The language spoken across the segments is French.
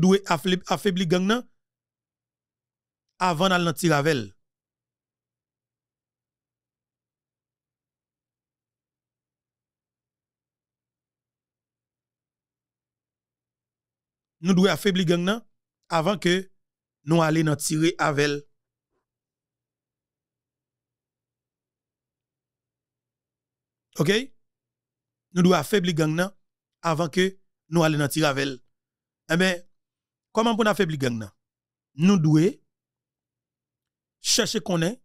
Nous devons affaiblir gang nan avant d'aller dans Tiravel. Nous devons affaiblir gang avant que nous allions dans tirer avec OK Nous devons affaiblir gang avant que nous allions dans tirer avec. Eh ben, Comment pour affaiblir gang Nous devons chercher qu'on est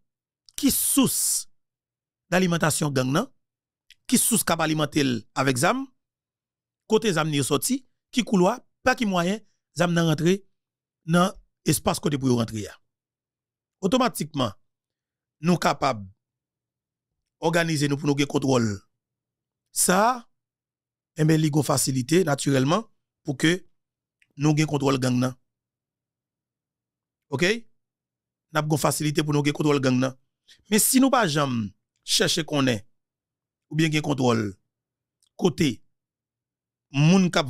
qui source d'alimentation gang qui source capable alimenter avec zam, côté zam ni sorti, qui couloir, pas qui moyen, zam nan rentré dans espace côté pour rentrer Automatiquement, nous capables organiser nous pour nous contrôle. Ça, eh bien, facilité naturellement pour que nous avons contrôle gang OK Nous avons facilité pour nous avoir contrôle gang Mais si nous pas jamais chercher qu'on est ou bien contrôle côté moun k'ap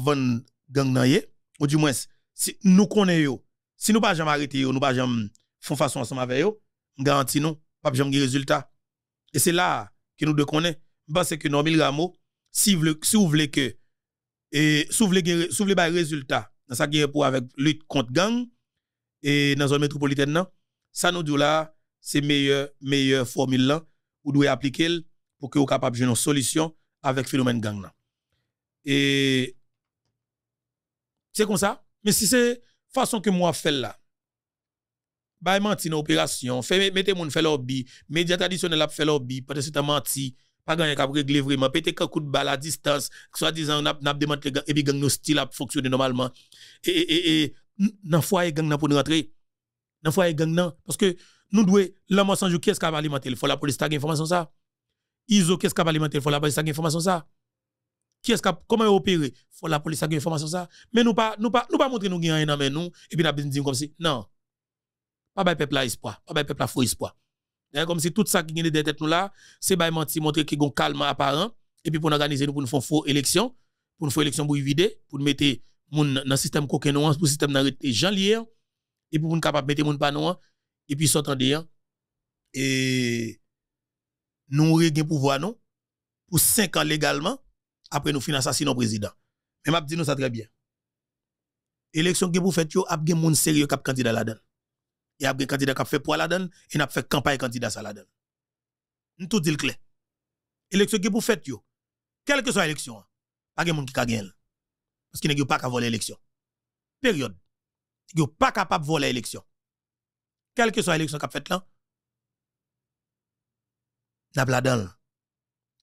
gang ye, ou du moins si nous connaissons yo, si nous pas jamais arrêter nous pas jamais font façon ensemble avec yo, nous pas jamais résultat. Et c'est là que nous devons connaître parce que Normil si vous voulez que et si vous voulez résultat dans sa guerre pour avec lutte contre gang et dans la zone métropolitaine ça nous dit là c'est meilleur meilleure formule là ou doit appliquer pour que vous capable de une solution avec le phénomène gang là et c'est comme ça mais si c'est façon que moi fais là bah menti dans opération fait mettez moun fait lobby médias traditionnels fait lobby parce que c'est menti pas gagné qu'à régler vraiment péter qu'un coup de balle à distance soit disant on a n'a démantelé et puis gang nos styles a fonctionné normalement et et et dans foyer gang n'a nous rentrer dans foyer gang non parce que nous devons l'homme sans jouer qu'est-ce qu'a alimenter il faut la police tag information ça ISO qu'est-ce qu'a alimenter il faut la police tag information ça qui est-ce comment Il faut la police tag information ça mais nous pas nous pas nous pas montrer nous gagnons rien mais nous et puis n'a dire comme si non pas peuple a espoir pas peuple a faux espoir Hein, comme si tout ça qui vient têtes nous là, c'est by menti montrer qu'il y a calme apparent et puis pour organiser nous pour nous faire faux élection, pour nous faire élection pour vider, pour nous mettre moun dans le système coquin pour le système les Jean Lier et pour nous capable mettre moun pas et puis s'entendre et nous regain pouvoir non pour 5 ans légalement après nous financer assassiner président. Mais m'a dit nous ça très bien. Élection qui vous faites, yo a gen monde sérieux cap candidat là-dedans a après candidat qui a fait pour la donne et n'a fait campagne candidat ça la donne nous tout dit le clair élection qui pour fait yo quelle que soit l'élection hein, pas de monde qui gagné. parce qu'il n'est pas capable voler l'élection période il pas capable voler l'élection quelle que soit l'élection qui a fait là n'a pas la il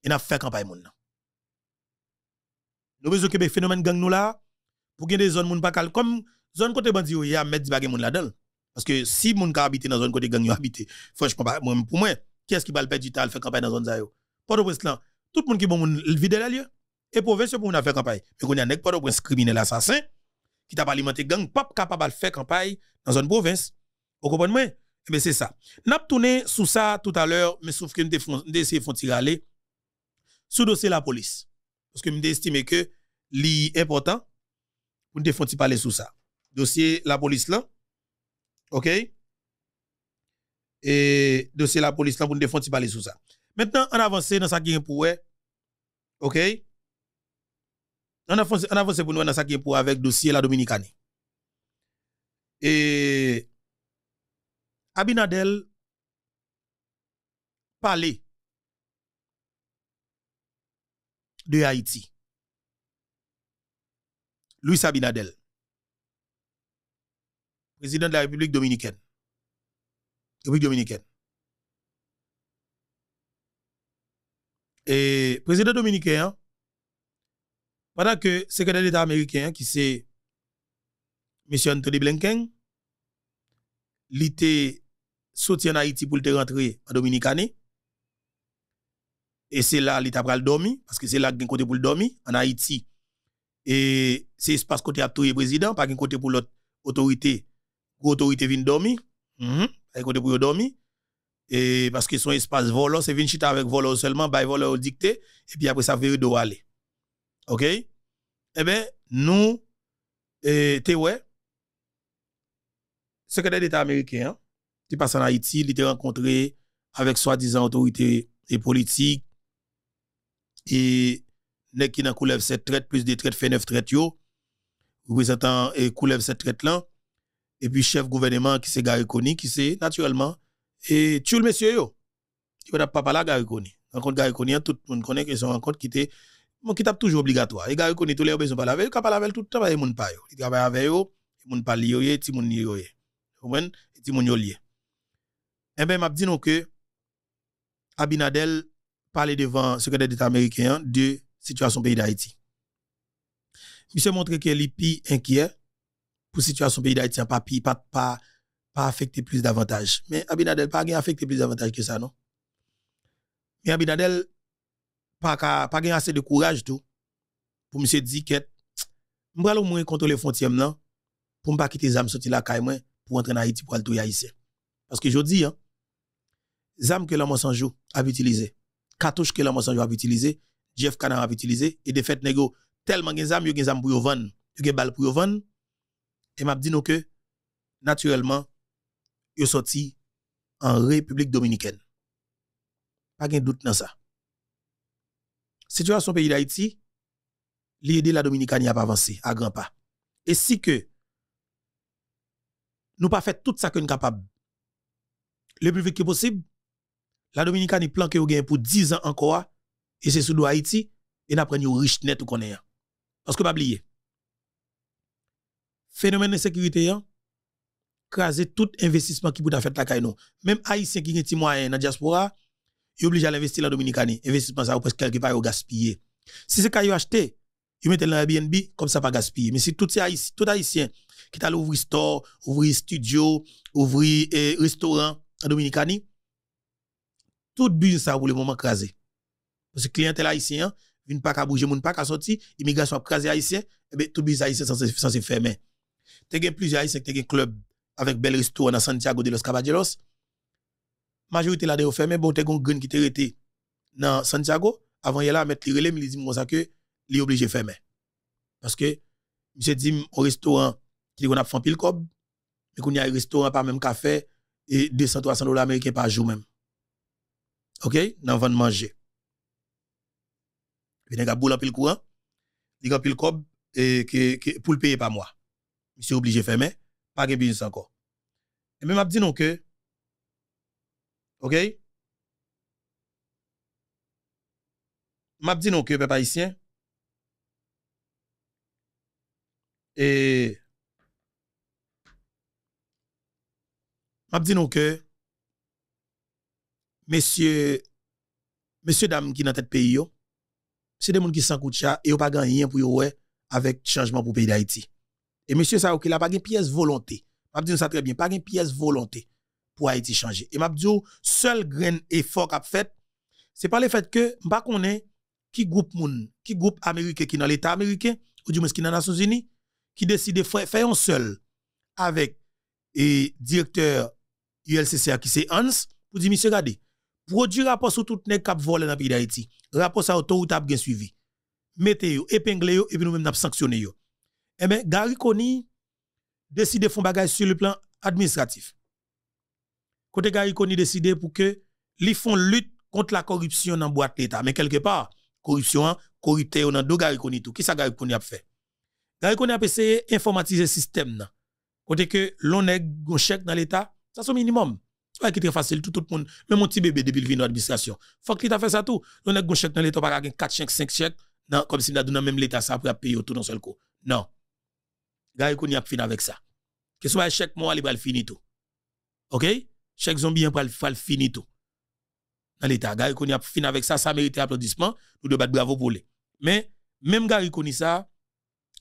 et n'a fait campagne monde nous besoin que phénomène gang nous là pour gagner des zones moun pas comme zone côté bandi yo y a mettre des bagay moun là dedans parce que si mon gens habite dans une zone côté gang habite, franchement, bah, pour moi, qui est-ce qui va le perdre du temps à faire campagne dans une zone Port-au-Prince, tout le monde qui bon vide la lieu, et province pour faire campagne. Mais y a un pas au prince criminel assassin, qui t'a alimenté gang, pas capable de faire campagne dans une province. Vous comprenez? Eh bien, c'est ça. N'a tourné sous ça tout à l'heure, mais sauf que nous essayé de tirer aller sous dossier la police. Parce que nous estimé que l'important, nous devons parler sous ça. Dossier la police là, OK Et dossier la police là pour nous défendre si parler sur ça. Maintenant, on avance dans ça qui est pour OK On avance on avance pour nous dans ça qui est pour avec dossier la dominicaine. Et Abinadel parler de Haïti. Louis Abinadel président de la République dominicaine. République dominicaine. Et président dominicain, hein, pendant que secrétaire d'État américain, qui c'est M. Anthony Blinken, l'été soutien en Haïti pour le rentrer en Dominicane, Et c'est là l'État le dormi, parce que c'est là qu'il côté pour le domi, en Haïti. Et c'est espace côté à tout le président, pas un côté pour l'autre autorité autorité vient dormir. Mm côté pour dormir. Et parce que son espace volant, c'est vient chita avec volant seulement, by volant dicté, et puis après ça, veut de aller. OK? Eh bien, nous, eh, t'es ouais, hein? secrétaire d'État américain, hein, qui passe en Haïti, il était rencontré avec soi-disant autorité et politique, et nek qui dans coulève cette traite, plus des traites, fait neuf traites, yo, représentant et coulève cette traite là, et puis chef gouvernement qui c'est Gary Koni, qui c'est naturellement, et tu le monsieur yo. qui va pas parler Gary Koni. Rencontre Gary Koni, tout le monde connaît que son rencontre qui était, mon qui tape toujours obligatoire. Et Gary Koni, tous les gens besoin pas parler avec eux, parler avec tout le temps, ils monde pas yo. travaille travaille avec yo et ne parle pas et ils ne yo. Vous comprenez? Et ils ne lié. Eh bien, m'a dit non que Abinadel parlait devant le secrétaire d'État américain de situation pays d'Haïti. Il s'est montré que est plus inquiet pour situation pays d'Haïti en hein, papier, pas, pas, pas affecter plus davantage. Mais Abinadel pas affecté plus davantage que ça, non? Mais Abinadel pas, pas assez de courage tout pour monsieur dire que je vais au moins contrôler les frontières non pour ne pas quitter les âmes sortir la caille pour entrer en Haïti pour aller tout haïtien. Parce que je dis, hein, que l'homme sans joue, a utilisé, Katouche que l'homme sans joue, a utilisé, Jeff Canard a utilisé, et des fêtes négo, tellement que Zame les âmes pour vendre, les balles pour vendre, et m'a dit que, naturellement, yo sorti en République dominicaine. Pas de doute dans ça. Situation pays d'Haïti, l'idée la n'y a pas avancé à grands pas. Et si que nous pas fait tout ça que nous capable, le plus vite que possible, la Dominicaine plan au gain pour 10 ans encore, et c'est sous Haïti, et nous au riche net ou connaît. Parce que pas oublier, phénomène de sécurité, hein. craser tout investissement qui peut faire la caille. Même Haïtien qui ont des moyens dans la diaspora, ils obligé à investir la Dominicanie. Investissement, ça, presque quelque part, gaspiller. Si c'est qu'ils acheté, il mettent dans Airbnb, comme ça, pas gaspiller. Mais si tout, Haïtien, tout Haïtien qui allés ouvrir store, ouvrir studio, ouvrir eh, restaurant en Dominicanie, tout business, ça, pour le moment, craser. Parce que clientèle haïtien, hein, peut pas qu'à bouger, peut pas sortir, l'immigration a crasé haïtien, et eh bien, tout business haïtien, s'est censé fermer. Tu as plusieurs haïtiens qui ont un club avec bel restaurant dans Santiago de los Caballeros. Majorité là, de fermé, mais bon, tu as un green qui t'a été dans Santiago. Avant, il y a là, mettre les relais, mais dit, moi, ça que, il est obligé de fermer. Parce que, j'ai dit, au restaurant, qui a fait un pile cob, mais qu'on y a un restaurant pas même café, et 200, 300 dollars américains par jour même. OK? Dans de manger. Il y a un boule en pile courant, il y a un pile cob, et, que, pour le payer par mois monsieur obligé de fermer, pas de business encore. Et même, m'a dit non que, ok? M'a dit non que, peuple haïtien, et, m'a dit non que, Monsieur, Monsieur, Dame qui dans tête pays, c'est des gens qui s'en et qui pas gagné pour eux avec changement pour le pays d'Haïti. Et monsieur ça, il n'a pas une pièce volonté. Je dis ça très bien, pas une pièce volonté pour Haïti changer. Et je dis, seul grain effort qu'a fait, c'est pas le fait que je connais qui groupe moun, qui groupe américain qui dans l'État américain, ou du moins qui dans les Nations Unies, qui décide de faire un seul avec le directeur ULCCA qui c'est Hans, pour dire, monsieur, regardez, produit rapport sur tout qui cap volé dans le pays d'Haïti, rapport sur qui a bien suivi. mettez vous épinglez-le, et puis nous-mêmes, nous sanctionnons. Eh bien, Gary Koni décide de faire bagage sur le plan administratif. Côté Gary Koni décide pour que les font lutte contre la corruption dans la boîte l'État. Mais quelque part, corruption, hein, corrupté, on a deux Gary tout. Qui ça Gary Koni a fait? Gary a essayé d'informatiser le système. Côté que l'on est un chèque dans l'État, ça c'est minimum. C'est très facile, tout, tout le monde, même mon petit bébé depuis le vin l'administration Faut qu'il a fait ça tout. L'on est un chèque dans l'État, pas 4, 5, 5 chèques, comme si on a donné même l'État ça pour payer tout dans seul coup. Non gars, y a fini avec ça. Que ce soit chaque mois, il va le finir tout. OK? Chaque zombie, il va le finir tout. Dans l'État, Gari y a fini avec ça, ça mérite applaudissement. Nous devons battre bravo pour lui. Mais, même gars, y ça,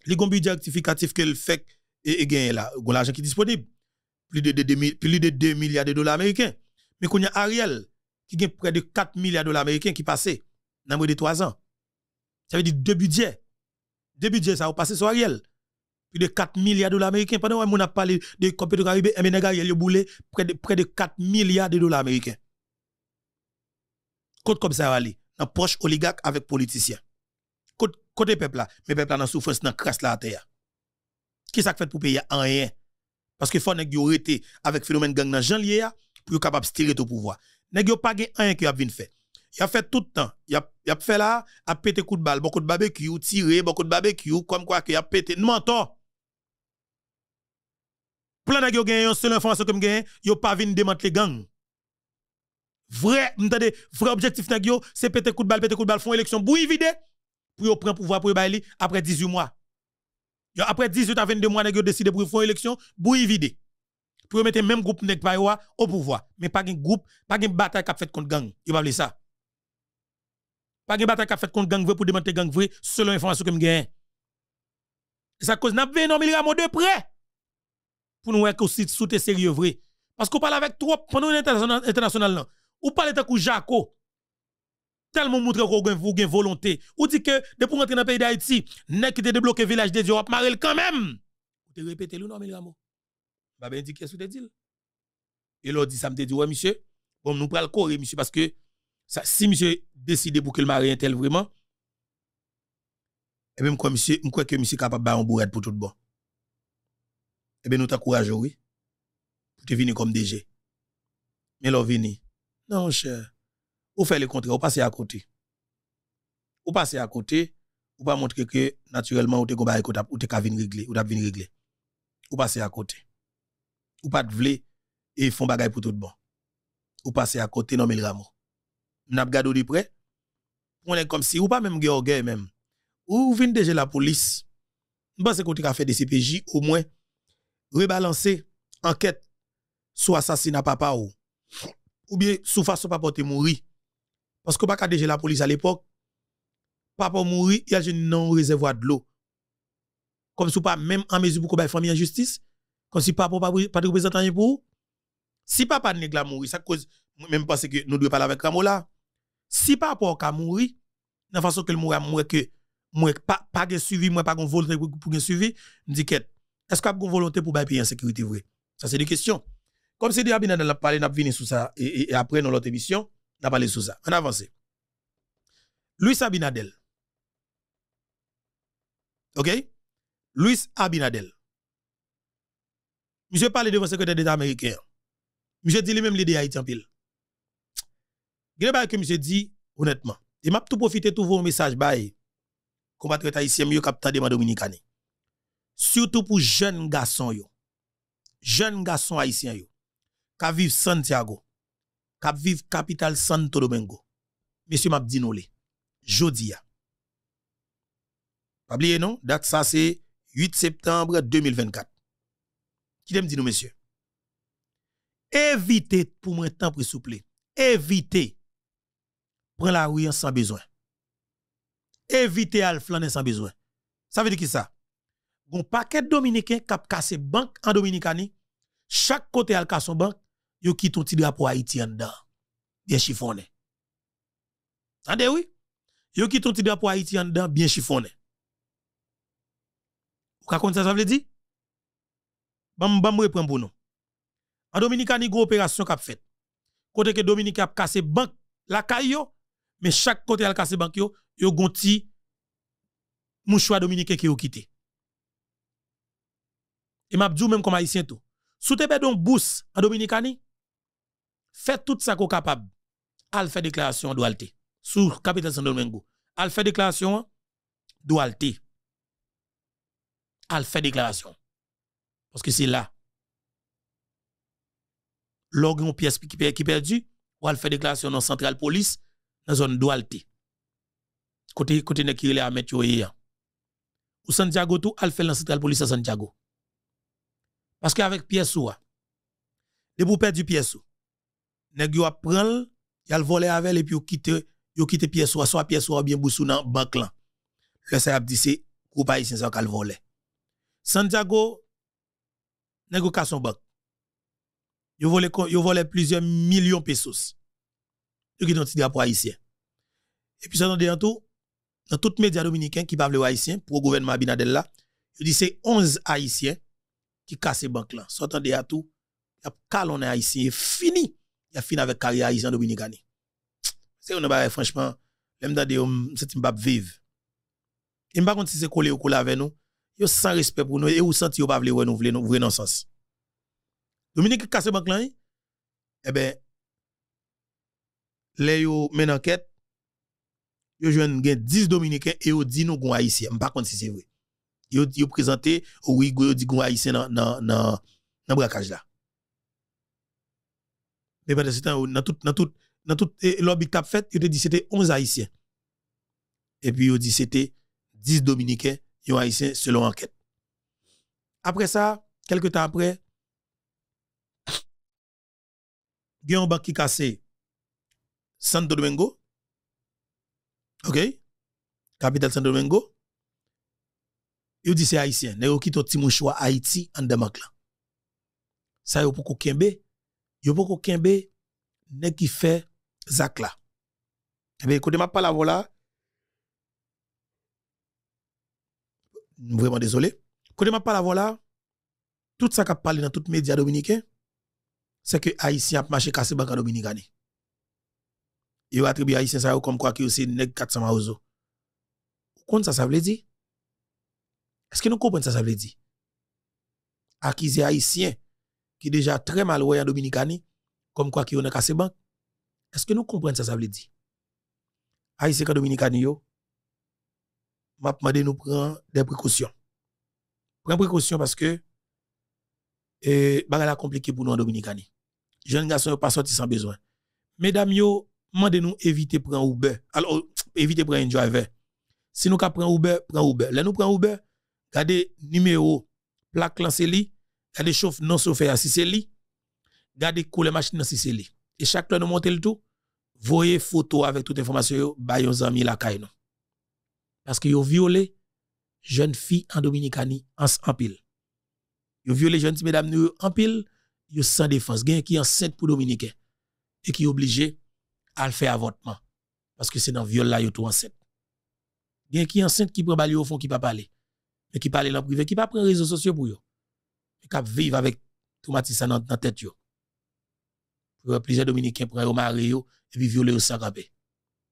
les budget rectificatif qu'elle fait et, gagne là, l'argent qui est disponible. Plus de, 2 milliards de dollars américains. Mais qu'on y a Ariel, qui gagne près de 4 milliards de dollars américains qui passent dans mois de 3 ans. Ça veut dire deux budgets. Deux budgets, ça va passer sur Ariel de 4 milliards de dollars américains. Pendant que nous avons parlé de Copé de Caribe, a Boulé, près de, près de 4 milliards de dollars américains. Côte comme ça, Ali, dans poche oligarque avec politicien. Côte, côté peuple là, mais peuple là dans souffrance, dans crasse là à terre. Qui ça fait pour payer rien? Parce que faut que rete avec phénomène gang dans janvier pour capable de tirer au pouvoir. Nèg yo pas gen rien qui a vinn fait. Il a fait tout le temps. Il a, il a fait là, a pété coup de balle, beaucoup de barbecue, tirer, beaucoup de barbecue, comme quoi qu'il a pété. Mentor. Plan de gagné selon l'information que je yo pas vinn démanteler gang. Vrai, m'tendez, vrai objectif nèg yo, c'est péter coup de balle, péter coup de balle, font élection bouillie vide pour yo prendre pouvoir pour bailler après 18 mois. après 18 à 22 mois vous yo décidé pour faire élection bouillie vide. Pour mettre même groupe nèg pa au pouvoir, mais pas un groupe, pas une bataille a fait contre gang. Yo pas voulez ça. Pas une bataille a fait contre gang vrai pour démanteler gang vrai selon l'information que me gagne. Ça cause n'a pas de près pour nous que aussi sous tes sérieux vrai. Parce qu'on parle avec trop pendant l'international international Ou parle avec Jaco. Tellement montre qu'on vous une volonté. Ou dit que depuis rentrer dans le pays d'Haïti, nèg qui te débloqué village de Dieu, on marel quand même. Ou te répéter le nom mais Ramo. Bah ben dit qu'est-ce que tu dis Et l'autre dit ça me dit ouais monsieur, bon nous parle coré eh, monsieur parce que si monsieur décide pour que le mari est tel vraiment, et eh ben, monsieur, je crois que monsieur est capable de faire un bourrette pour tout le monde eh bien, nous t'encourageons, oui, Tu te venir comme DG. Mais là, vini. Non, cher. Ou fait le contraire, ou passez à côté. Ou passez à côté, ou pas montrer que, naturellement, ou te combat ou te venir régler, ou t'as venir régler. Ou passez à côté. Ou pas de vle, et font bagay pour tout bon. Ou passez à côté, non, mais le rameau. N'a pas de près. On est comme si, ou pas même Georgay même. Ou vin déjà la police. Je pense que tu fait des CPJ, au moins, rebalancer enquête sur assassinat papa ou, ou bien sous façon papa te mort. Parce que pas qu'à la police à l'époque, papa mourit, il y a une non réservoir de l'eau. Comme si pas même en mesure pour qu'on famille en justice, comme si papa pas de représentant pour Si papa n'est pas mourir, ça cause, même parce que nous devons parler avec Ramola. Si papa a dans de façon que le mourir, que moi pas pas suivi moi pas qu'on vol pour suivre, suivi me dit qu'elle est-ce qu'il y a une volonté pour payer en sécurité vraie Ça, c'est des questions. Comme c'est dit Abinadel on a parlé, on a sur ça, et, après, dans l'autre émission, on a parlé sur ça. On avance. Luis Abinadel. OK? Luis Abinadel. Monsieur parle devant le secrétaire d'État américain. Monsieur dit lui-même l'idée Haïti en pile. Grébal que monsieur dit, honnêtement, il m'a tout profité de tout vos messages, bye bah, eh, combattre haïtien mieux capteur de ma dominicani surtout pour jeunes garçons yo. Jeunes garçons haïtiens yo. Ka vivent Santiago, Qui vivent capitale Santo Domingo. Monsieur m'a dit nous jodia. Pas oublier non, date ça c'est 8 septembre 2024. Qui t'aime dit nous monsieur Évitez pour moi temps pour souple. Évitez prendre la rue sans besoin. Évitez à flâner sans besoin. Ça veut dire qui ça un paquet dominicain qui a cassé banque en Dominicanie. Chaque côté a cassé son banque, yo quitte un petit drapeau Haïti en dedans. Bien chiffonné. Attendez oui. Yo quitte un petit drapeau Haïti en dedans bien chiffonné. Vous racontez ça ça veut dire Bam bam reprend pour nous. En Dominicanie, une opération qui a fait. Côté que Dominique a cassé banque la caillou, mais chaque côté a cassé banque yo, yo gonti mouchoir dominicain qui a quitté. Et m'a dit même comme haïtien tout. Sous tes donc bous en Dominicani, fait tout ça qu'on capable. Al fait déclaration doualté. Sous capitale San Domingo. Al fait déclaration doualté. Al fait déclaration. Parce que c'est là. L'orgue pièce qui est perdu, ou al fait déclaration dans centrale police, dans zone doualté. Côté, côté ne qui à Ou Santiago tout, al fait dans centrale police à Santiago. Parce qu'avec pièce ou, les du perdre pièce ou, nèg yo prend, y a avec et puis quitter, yo quitté pièce ou, soit pièce ou bien boussou dans banque là. Le ça dit c'est groupe haïtien ça le volé. Santiago nèg yo son banque. Yo volé yo volé plusieurs millions pesos. Yo qui dans petit drapeau haïtien. Et puis ça dans tout dans toutes médias dominicains qui parlent haïtien pour le gouvernement Abinadel là, je que c'est 11 haïtiens qui casse banque là. S'entendez à tout, y a calonné haïtien fini. Il a fini avec carrière haïtien dominicain. C'est une bagarre franchement, même dans des hommes, c'est une bab vive. Et par contre si c'est collé ou collé avec nous, yo sans respect pour nous et ou senti au pas vouloir nous ouvrir nous vrai sens. Dominique casse banque là. Hein? Eh ben les yo men enquête yo jwenn gen 10 dominicains et yo dit nous gon haïtien. Par contre si c'est vrai. Ils ont présenté Ouigo ont dit qu'on haïtiens dans dans dans braquage là mais pendant ce temps dans tout dans tout dans tout fait ils ont dit que c'était 11 haïtiens et puis ils ont dit que c'était 10 dominicains yo haïtiens selon enquête après ça quelques temps après il y a banque qui cassé Santo Domingo OK capitale Santo Domingo il dit c'est haïtien. Nèg qui toti mon choix Haïti en Damak là. Ça yo poko kembe, yo poko kembe nèg qui fait zak là. Quand bien, écoutez ma parole là. Vraiment désolé. Écoutez ma parole là. Tout ça qu'a parlé dans toutes les médias dominicains, c'est que Haïtien a marché cassé banque dominicaine. Yo attribue Haïtien ça comme quoi que c'est nèg 400 euros. Qu'on ça ça veut dire est-ce que nous comprenons ça, ça veut dire? Acquis haïtien qui déjà très mal en Dominicani, comme quoi qui on a cassé banque. Est-ce que nous comprenons ça, ça veut dire? Haïtien Dominicani, yo, m'a demandé nous prendre des précautions. Prends précautions parce que, eh, la compliqué pour nous en Dominicani. Jeunes garçon sont pas sorti sans besoin. Mesdames, yo, mande nous éviter prendre Uber. Alors, oh, éviter prendre un driver. Si nous prenons Uber, prenons Uber. Là, nous prenons Uber, Gardez numéro, plaque là Gardez chauffe non chauffeur si c'est Gardez couleur machine si c'est Et chaque fois nous montons le tout, voyez photo avec toute information, baillons amis la caille Parce que ont violé jeune fille en Dominicanie en, pile. Ils ont violé jeune mesdames en pile, ils sans défense. quelqu'un qui enceinte pour Dominicain et qui est obligé à le faire avortement. Parce que c'est dans le viol là, a tout enceinte. Gars qui enceinte qui prend balle au fond qui pas parler. Mais qui parle en privé, qui pas prend réseaux sociaux pour eux. Et qui vivent avec traumatisme dans la tête. Pour plusieurs Dominicains prennent au mari et puis violer au Sarabé.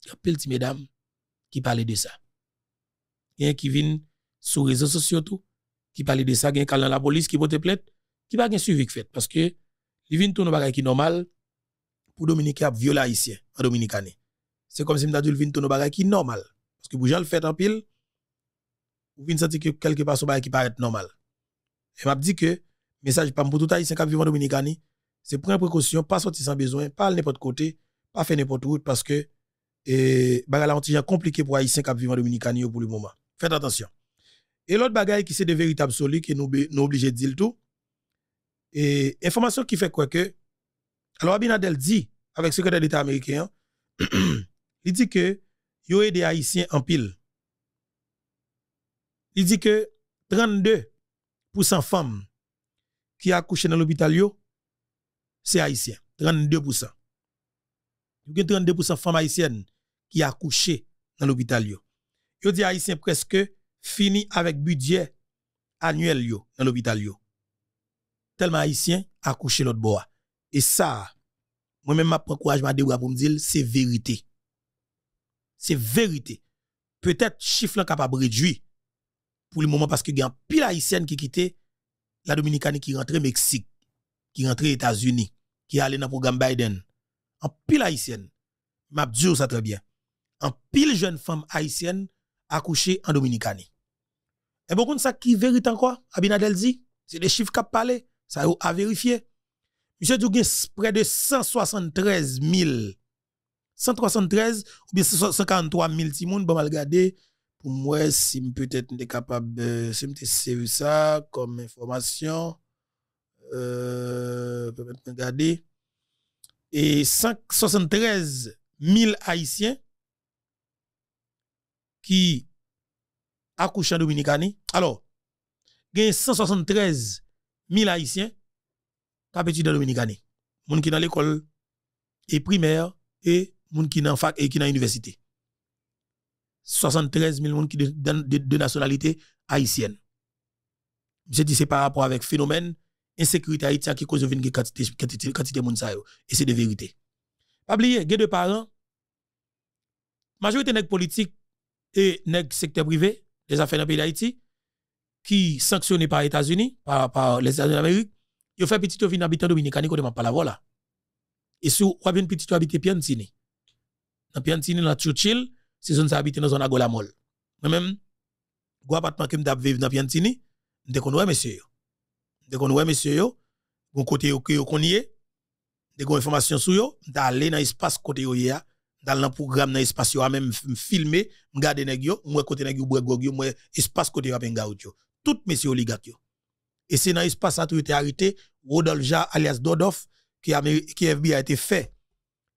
Il y a plein de mesdames qui parlent de ça. Il y a qui viennent sur les réseaux sociaux tout, qui parlent de ça, il y a la police qui vote plainte, qui va pas suivi fait. Parce que, ils viennent tourner bagay qui normal pour Dominicains qui violent haïtien, en Dominicanais. C'est comme si m'dadou viennent tourner bagay qui normal. Parce que pour gens le fait en pile, ou bien senti que quelque part qui paraît normal. Et m'a dit que message pas pour tout haïtien qui vit en Dominicani, c'est prendre précaution, pas sortir sans besoin, pas aller n'importe côté, pas faire n'importe route parce que et anti antijan compliqué pour haïtien qui vivant en Dominicani pour le moment. Faites attention. Et l'autre bagaille qui c'est de véritables solides qui nous oblige à de dire tout. Et information qui fait quoi que alors Abinadel dit avec le secrétaire d'État américain il dit que yo des haïtien en pile il dit que 32% de femmes qui accouchent dans l'hôpital, c'est haïtien. 32%. Il y a 32% de femmes haïtiennes qui accouchent dans l'hôpital. Il dit haïtien presque fini avec budget annuel dans l'hôpital. Tellement haïtien accouché l'autre bois. Et ça, moi-même, ma prends de pour me dire, c'est vérité. C'est vérité. Peut-être chiffre capable de réduire pour le moment parce qu'il y a un pile haïtienne qui quitte la Dominicaine qui rentrait Mexique, qui aux États-Unis, qui allait dans le programme Biden. En pile haïtienne. M'a dit ça très bien. En pile jeune femme haïtienne accouchée en Dominicaine. Et bon ça qui vérite quoi Abinadel dit, c'est des chiffres qu'a parlé, ça a vérifié. Monsieur Dougin, près de 173 000, 173 ou bien 143 000 timoun, bon, pour moi, si peut-être suis capable de servir ça comme information, euh, peut-être regarder, et 173 000 Haïtiens qui accouchent en Dominicani. Alors, il y a 173 000 Haïtiens qui sont dans Dominicani. Les gens qui sont dans l'école et primaire et les gens qui sont fac et qui sont dans l'université. 73 000 personnes qui de, de, nationalité haïtienne. Je dis c'est par rapport avec phénomène insécurité haïtienne qui cause une quantité quantité quantité et c'est de vérité. Pas oublier, deux parents majorité nèg politique et nèg secteur privé des affaires dans pays d'Haïti qui sanctionné par les États-Unis par, les États-Unis d'Amérique, ils fait petit vin habitant dominicain demande pas la voilà. Et si vous avez petit petite habité Piantini. Dans Piantini dans Churchill si zone ça habite dans zone Agola Moi même gros appartement que m'dap vivre dans Piantini, dès qu'on ouais monsieur. Dès qu'on monsieur yo, côté yo que qu'on y est, dès qu'on information sur yo, d'aller dans espace côté yo ya, dans le programme dans espace yo même filmer, m'garder nèg yo, moi côté nèg yo brego yo, moi espace côté yo ben Tout monsieur oligat Et c'est dans l'espace ça tout été arrêté Rodolja alias Dodov qui, qui FBI a été fait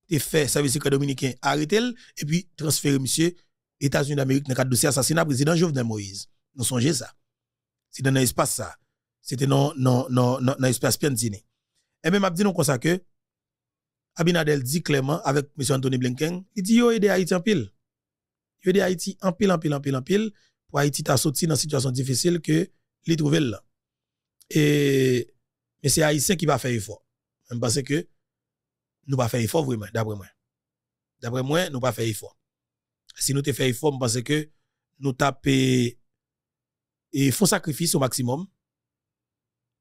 t'es fait service secret dominicain, arrêter et puis transférer monsieur États-Unis d'Amérique dans le cadre de dossier assassinat président Jovenel Moïse. Nous songez ça. C'est dans l'espace ça. C'était dans l'espace Pianzini. Et même dit nous comme ça que Abinadel dit clairement avec M. Anthony Blinken, il dit yo aide Haïti en pile. Yo aide Haïti en pile en pile en pile en pile pour Haïti t'a sorti dans une situation difficile que les trouvé là. Et mais c'est Haïtien qui va faire effort. Parce parce que nous pas faire effort vraiment, d'après moi. D'après moi, nous pas faire effort. Si nous te fait effort, parce que nous tapons et font sacrifice au maximum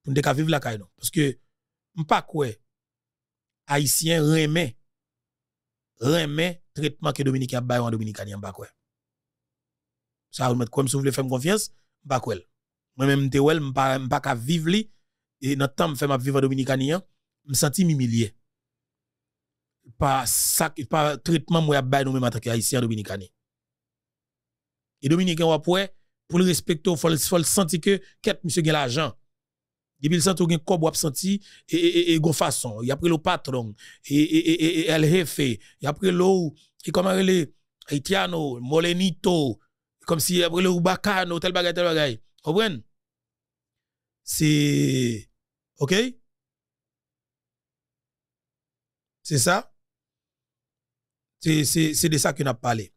pour ne vivre la caille Parce que, pas quoi, haïtien remet, remet traitement que dominicain baille en pas Ça, vous mettez comme si vous voulez faire confiance, pas quoi. Moi-même, je ne pas vivre li, et dans temps, je ma vivre en dominicain, je me humilié par sac par traitement moi ba nous même en tant qu'haïtien dominicain et dominicain ou pour pour le respecter faut faut sentir que qu'est monsieur gagne l'argent depuis le sent ou gagne cob ou senti et et et, et façon il a pris le patron et et et elle refait il a pris l'eau et comment les haitiano molenito comme si après le bacano tel telle tel Vous comprenez c'est OK c'est ça c'est de ça qu'on a parlé.